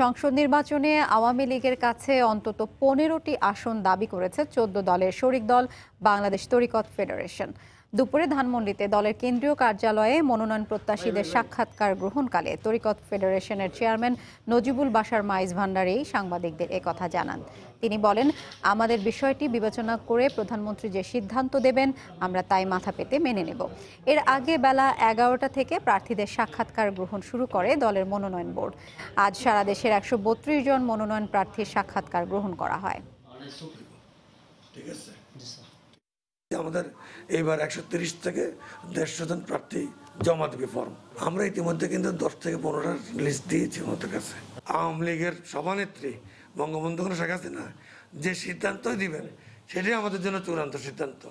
সংসদ নির্বাচনে আওয়ামী লীগের কাছে অন্তত পনেরোটি আসন দাবি করেছে চোদ্দ দলের শরিক দল বাংলাদেশ তরিকত ফেডারেশন দুপুরে ধানমন্ডিতে দলের কেন্দ্রীয় কার্যালয়ে মনোনয়ন প্রত্যাশীদের সাক্ষাৎকার গ্রহণকালে তরিকত ফেডারেশনের চেয়ারম্যান নজিবুল বাসার মাইজ ভান্ডারি সাংবাদিকদের কথা জানান তিনি বলেন আমাদের বিষয়টি বিবেচনা করে প্রধানমন্ত্রী যে সিদ্ধান্ত দেবেন আমরা তাই মাথা পেতে মেনে নেব এর আগে বেলা এগারোটা থেকে প্রার্থীদের সাক্ষাৎকার গ্রহণ শুরু করে দলের মনোনয়ন বোর্ড আজ সারা দেশের একশো বত্রিশ জন মনোনয়ন প্রার্থীর সাক্ষাৎকার গ্রহণ করা হয় ঠিক আছে আমাদের এইবার একশো তিরিশ থেকে দেড়শো জন প্রার্থী জমা দেবে ফর্ম আমরা ইতিমধ্যে কিন্তু দশ থেকে পনেরোটা লিস্ট দিয়েছি আমাদের কাছে আওয়ামী লীগের সভানেত্রী বঙ্গবন্ধু কোনো শেখ হাসিনা যে সিদ্ধান্তই দিবেন সেটাই আমাদের জন্য চূড়ান্ত সিদ্ধান্ত